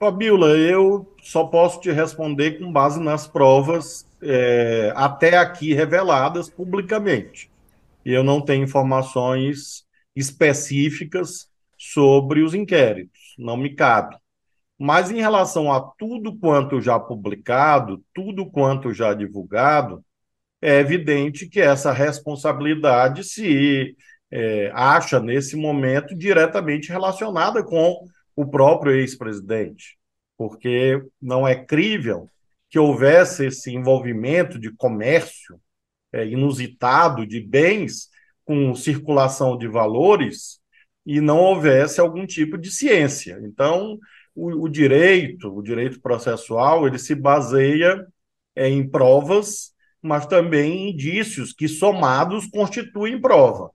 Fabiola, eu só posso te responder com base nas provas é, até aqui reveladas publicamente. Eu não tenho informações específicas sobre os inquéritos, não me cabe. Mas em relação a tudo quanto já publicado, tudo quanto já divulgado, é evidente que essa responsabilidade se é, acha nesse momento diretamente relacionada com o próprio ex-presidente, porque não é crível que houvesse esse envolvimento de comércio é, inusitado de bens com circulação de valores e não houvesse algum tipo de ciência. Então, o, o direito, o direito processual, ele se baseia é, em provas, mas também em indícios que somados constituem prova.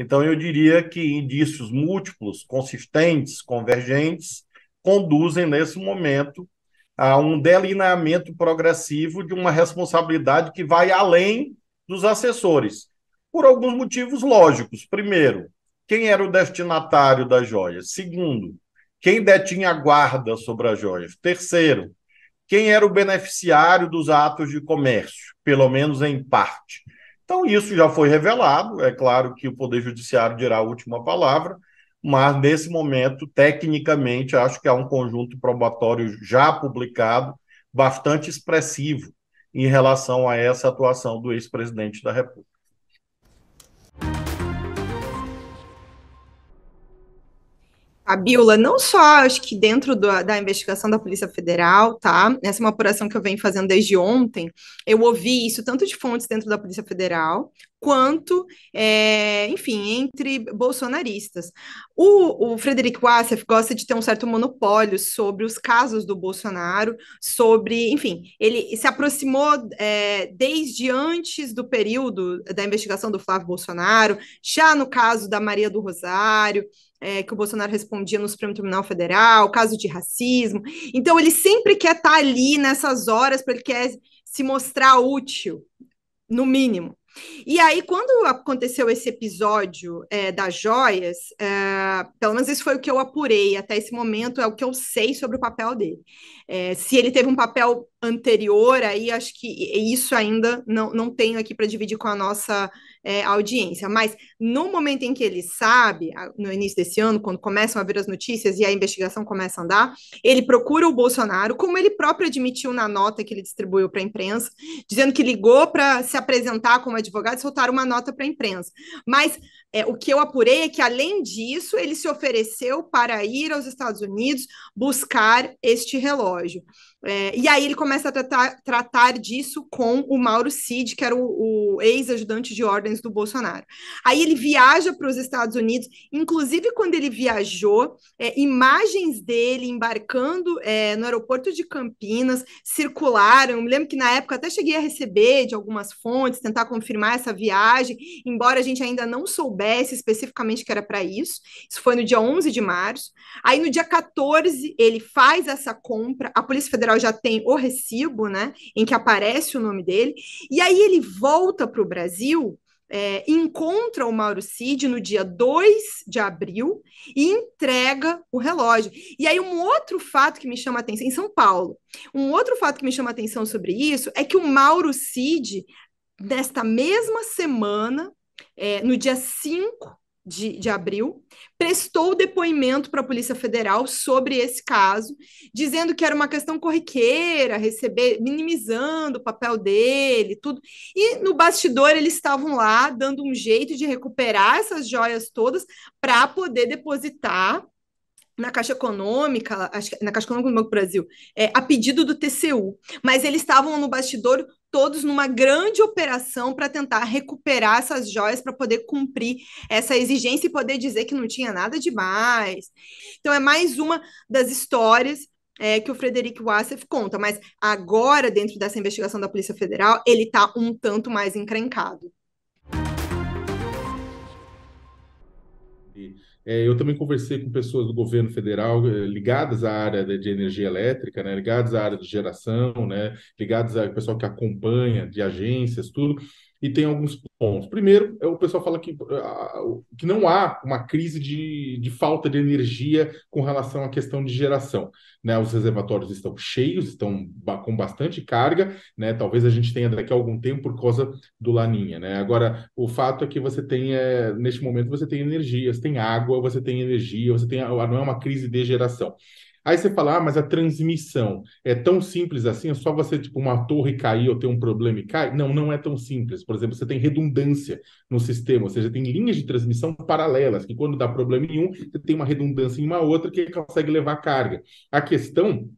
Então, eu diria que indícios múltiplos, consistentes, convergentes, conduzem, nesse momento, a um delineamento progressivo de uma responsabilidade que vai além dos assessores, por alguns motivos lógicos. Primeiro, quem era o destinatário das joias? Segundo, quem detinha a guarda sobre as joias? Terceiro, quem era o beneficiário dos atos de comércio, pelo menos em parte? Então, isso já foi revelado. É claro que o Poder Judiciário dirá a última palavra, mas nesse momento, tecnicamente, acho que há um conjunto probatório já publicado bastante expressivo em relação a essa atuação do ex-presidente da República. a Fabiola, não só acho que dentro do, da investigação da Polícia Federal, tá? Essa é uma apuração que eu venho fazendo desde ontem. Eu ouvi isso tanto de fontes dentro da Polícia Federal, quanto, é, enfim, entre bolsonaristas. O, o Frederic Wassef gosta de ter um certo monopólio sobre os casos do Bolsonaro, sobre, enfim, ele se aproximou é, desde antes do período da investigação do Flávio Bolsonaro, já no caso da Maria do Rosário, é, que o Bolsonaro respondia no Supremo Tribunal Federal, caso de racismo. Então, ele sempre quer estar tá ali nessas horas, porque ele quer se mostrar útil, no mínimo. E aí, quando aconteceu esse episódio é, das joias, é, pelo menos isso foi o que eu apurei até esse momento, é o que eu sei sobre o papel dele. É, se ele teve um papel anterior, aí acho que isso ainda não, não tenho aqui para dividir com a nossa é, audiência. Mas no momento em que ele sabe, no início desse ano, quando começam a vir as notícias e a investigação começa a andar, ele procura o Bolsonaro, como ele próprio admitiu na nota que ele distribuiu para a imprensa, dizendo que ligou para se apresentar como advogado e soltar uma nota para a imprensa. Mas é, o que eu apurei é que, além disso, ele se ofereceu para ir aos Estados Unidos buscar este relógio. É, e aí ele começa a tratar, tratar, disso com o Mauro Cid, que era o, o ex-ajudante de ordens do Bolsonaro. Aí ele viaja para os Estados Unidos, inclusive quando ele viajou, é, imagens dele embarcando é, no aeroporto de Campinas circularam. Eu me lembro que na época até cheguei a receber de algumas fontes, tentar confirmar essa viagem, embora a gente ainda não soubesse especificamente que era para isso. Isso foi no dia 11 de março. Aí no dia 14 ele faz essa compra, a Polícia Federal federal já tem o recibo, né, em que aparece o nome dele, e aí ele volta para o Brasil, é, encontra o Mauro Cid no dia 2 de abril e entrega o relógio. E aí, um outro fato que me chama a atenção, em São Paulo, um outro fato que me chama a atenção sobre isso é que o Mauro Cid, nesta mesma semana, é, no dia 5 de, de abril, prestou depoimento para a Polícia Federal sobre esse caso, dizendo que era uma questão corriqueira, receber, minimizando o papel dele, tudo. E no bastidor eles estavam lá dando um jeito de recuperar essas joias todas para poder depositar na Caixa Econômica, acho que na Caixa Econômica do Banco do Brasil, é, a pedido do TCU, mas eles estavam no bastidor todos numa grande operação para tentar recuperar essas joias para poder cumprir essa exigência e poder dizer que não tinha nada demais. Então é mais uma das histórias é, que o Frederico Wassef conta, mas agora dentro dessa investigação da Polícia Federal ele está um tanto mais encrencado. É, eu também conversei com pessoas do governo federal eh, ligadas à área de energia elétrica, né, ligadas à área de geração, né, ligadas ao pessoal que acompanha, de agências, tudo, e tem alguns pontos. Primeiro, é, o pessoal fala que, eh, que não há uma crise de, de falta de energia com relação à questão de geração. Né? Os reservatórios estão cheios, estão com bastante carga, né? talvez a gente tenha daqui a algum tempo por causa do Laninha. Né? Agora, o fato é que você tem, é, neste momento, você tem energia, você tem água, você tem energia, você tem, não é uma crise de geração. Aí você fala, ah, mas a transmissão é tão simples assim? É só você, tipo, uma torre cair ou ter um problema e cai? Não, não é tão simples. Por exemplo, você tem redundância no sistema, ou seja, tem linhas de transmissão paralelas, que quando dá problema em um, você tem uma redundância em uma outra que consegue levar carga. A questão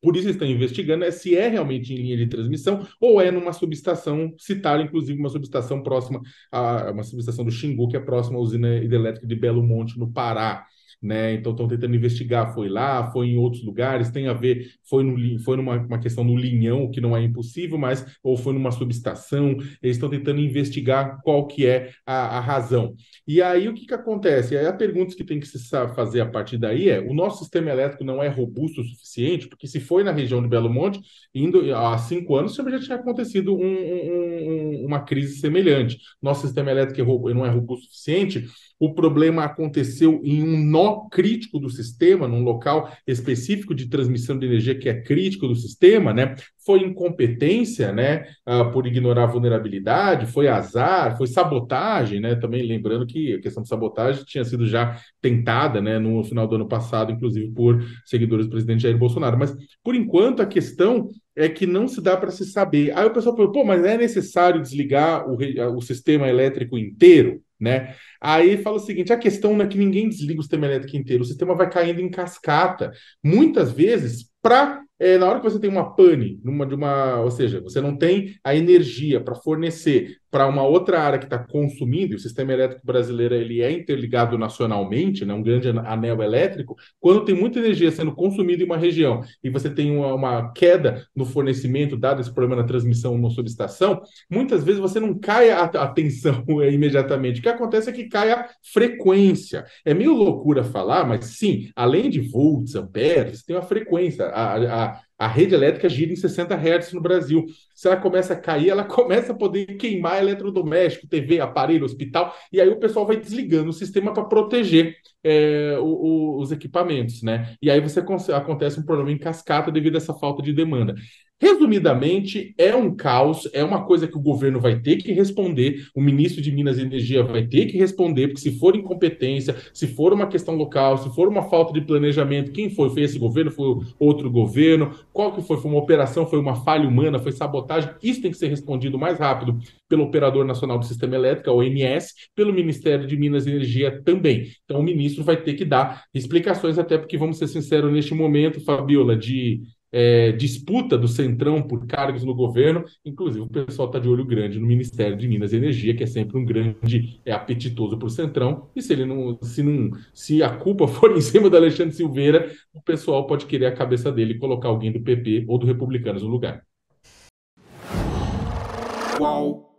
por isso estão investigando é se é realmente em linha de transmissão ou é numa subestação, citar inclusive uma subestação próxima a uma subestação do Xingu, que é próxima à usina hidrelétrica de Belo Monte, no Pará né? Então estão tentando investigar, foi lá, foi em outros lugares, tem a ver, foi, no, foi numa questão no linhão, que não é impossível, mas ou foi numa subestação, eles estão tentando investigar qual que é a, a razão. E aí o que, que acontece? Aí a pergunta que tem que se fazer a partir daí é: o nosso sistema elétrico não é robusto o suficiente, porque se foi na região de Belo Monte, indo há cinco anos, já tinha acontecido um, um, uma crise semelhante. Nosso sistema elétrico é não é robusto o suficiente, o problema aconteceu em um nó crítico do sistema, num local específico de transmissão de energia que é crítico do sistema, né? Foi incompetência, né? Uh, por ignorar a vulnerabilidade, foi azar, foi sabotagem, né? Também lembrando que a questão de sabotagem tinha sido já tentada, né? No final do ano passado, inclusive por seguidores do presidente Jair Bolsonaro. Mas, por enquanto, a questão é que não se dá para se saber. Aí o pessoal falou, pô, mas é necessário desligar o, o sistema elétrico inteiro? né? Aí fala o seguinte: a questão não é que ninguém desliga o sistema elétrico inteiro, o sistema vai caindo em cascata. Muitas vezes, para é, eh, na hora que você tem uma pane, numa, de uma, ou seja, você não tem a energia para fornecer para uma outra área que está consumindo, e o sistema elétrico brasileiro ele é interligado nacionalmente, né, um grande anel elétrico, quando tem muita energia sendo consumida em uma região e você tem uma, uma queda no fornecimento, dado esse problema na transmissão ou na subestação, muitas vezes você não cai a, a tensão é, imediatamente. O que acontece é que cai a frequência. É meio loucura falar, mas sim, além de volts, amperes, tem uma frequência. a, a a rede elétrica gira em 60 Hz no Brasil se ela começa a cair, ela começa a poder queimar eletrodoméstico, TV, aparelho, hospital, e aí o pessoal vai desligando o sistema para proteger é, o, o, os equipamentos, né? E aí você acontece um problema em cascata devido a essa falta de demanda. Resumidamente, é um caos, é uma coisa que o governo vai ter que responder, o ministro de Minas e Energia vai ter que responder, porque se for incompetência, se for uma questão local, se for uma falta de planejamento, quem foi? Foi esse governo? Foi outro governo? Qual que foi? Foi uma operação? Foi uma falha humana? Foi sabotagem? sabotagem. Isso tem que ser respondido mais rápido pelo Operador Nacional do Sistema Elétrico, a ONS, pelo Ministério de Minas e Energia também. Então, o ministro vai ter que dar explicações, até porque, vamos ser sinceros, neste momento, Fabiola, de é, disputa do Centrão por cargos no governo. Inclusive, o pessoal está de olho grande no Ministério de Minas e Energia, que é sempre um grande é, apetitoso para o Centrão. E se ele não se, não. se a culpa for em cima do Alexandre Silveira, o pessoal pode querer a cabeça dele e colocar alguém do PP ou do Republicanos no lugar. Whoa.